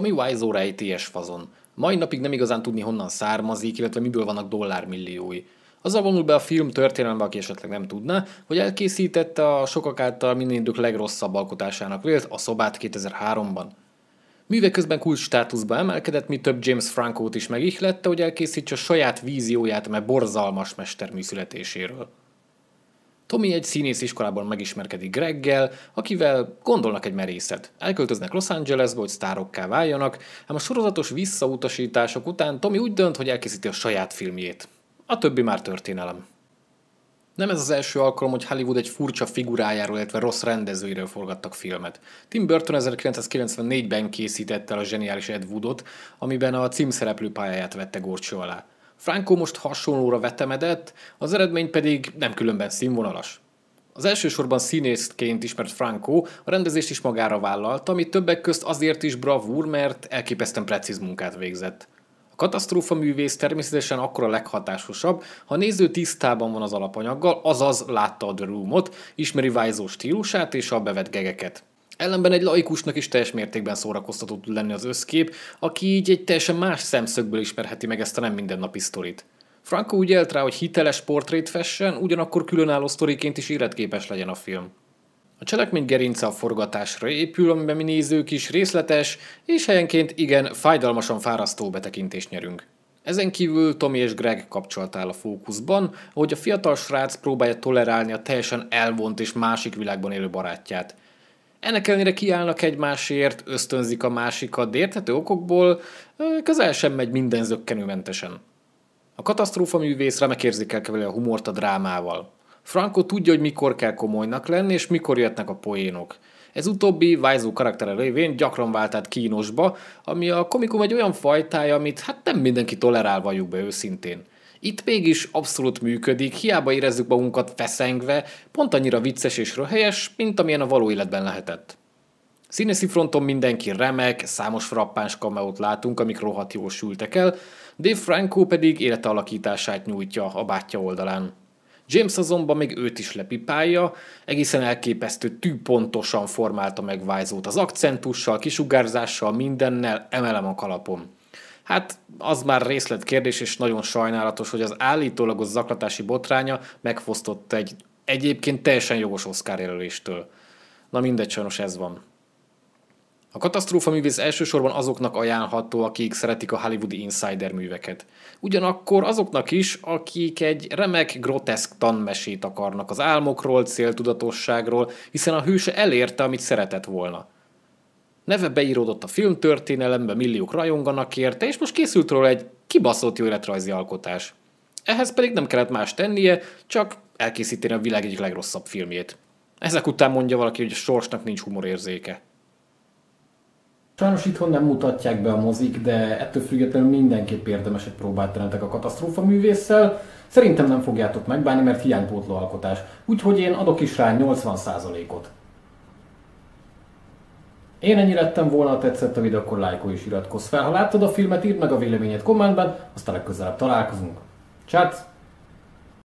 Tommy Wiseau rejtélyes fazon. Mai napig nem igazán tudni honnan származik, illetve miből vannak dollármilliói. Az a vonul be a film történelme, aki esetleg nem tudná, hogy elkészítette a sokak által minden idők legrosszabb alkotásának vélt a szobát 2003-ban. Műve közben kult státuszba emelkedett, mi több James Franco-t is megihlette, hogy elkészítse a saját vízióját, mert borzalmas mestermű születéséről. Tommy egy színész iskolában megismerkedik Greggel, akivel gondolnak egy merészet. Elköltöznek Los Angelesbe, hogy sztárokká váljanak, ám a sorozatos visszautasítások után Tommy úgy dönt, hogy elkészíti a saját filmjét. A többi már történelem. Nem ez az első alkalom, hogy Hollywood egy furcsa figurájáról, illetve rossz rendezőiről forgattak filmet. Tim Burton 1994-ben készítette el a zseniális Ed Woodot, amiben a címszereplő pályáját vette górcső alá. Franco most hasonlóra vetemedett, az eredmény pedig nem különben színvonalas. Az elsősorban színészként ismert Franco a rendezést is magára vállalt, ami többek közt azért is bravúr, mert elképesztően precíz munkát végzett. A katasztrófa művész természetesen akkor a leghatásosabb, ha a néző tisztában van az alapanyaggal, azaz látta a The ismeri Vájzó stílusát és a bevett gegeket. Ellenben egy laikusnak is teljes mértékben szórakoztató tud lenni az összkép, aki így egy teljesen más szemszögből ismerheti meg ezt a nem mindennapi sztorit. Franco úgy élt rá, hogy hiteles portrét fessen, ugyanakkor különálló sztoriként is életképes legyen a film. A cselekmény gerince a forgatásra épül, amiben mi nézők is részletes, és helyenként igen, fájdalmasan fárasztó betekintést nyerünk. Ezen kívül Tommy és Greg kapcsolatál a fókuszban, hogy a fiatal srác próbálja tolerálni a teljesen elvont és másik világban élő barátját – ennek ellenére kiállnak egymásért, ösztönzik a másikat, de érthető okokból közel sem megy minden zöggenőmentesen. A katasztrófa művész remek érzékelkeveli a humort a drámával. Franco tudja, hogy mikor kell komolynak lenni, és mikor jöttnek a poénok. Ez utóbbi vájzó karaktere révén gyakran vált át kínosba, ami a komikum egy olyan fajtája, amit hát nem mindenki tolerál, valljuk be őszintén. Itt mégis abszolút működik, hiába érezzük magunkat feszengve, pont annyira vicces és röhelyes, mint amilyen a való életben lehetett. Színeszi fronton mindenki remek, számos frappáns kameót látunk, amik rohadt jól sültek el, Dave Franco pedig élete alakítását nyújtja a bátyja oldalán. James azonban még őt is lepipálja, egészen elképesztő tűpontosan formálta meg wiseau az akcentussal, kisugárzással, mindennel, emelem a kalapom. Hát az már részletkérdés, és nagyon sajnálatos, hogy az állítólagos zaklatási botránya megfosztott egy egyébként teljesen jogos Oscar jelöléstől. Na mindegy, sajnos ez van. A katasztrófa művész elsősorban azoknak ajánlható, akik szeretik a Hollywoodi insider műveket. Ugyanakkor azoknak is, akik egy remek, groteszk tanmesét akarnak az álmokról, céltudatosságról, hiszen a hőse elérte, amit szeretett volna neve beíródott a filmtörténelembe, milliók rajonganak érte, és most készült róla egy kibaszott jó életrajzi alkotás. Ehhez pedig nem kellett más tennie, csak elkészíteni a világ egyik legrosszabb filmjét. Ezek után mondja valaki, hogy a sorsnak nincs humorérzéke. Sajnos itthon nem mutatják be a mozik, de ettől függetlenül mindenképp érdemes egy próbát a katasztrófa művésszel. Szerintem nem fogjátok megbánni, mert hiánypótló alkotás. Úgyhogy én adok is rá 80%-ot. Én ennyi lettem volna, ha tetszett a videó, akkor lájkolj és iratkozz fel. Ha láttad a filmet, írd meg a véleményed kommentben, aztán legközelebb találkozunk. Csát!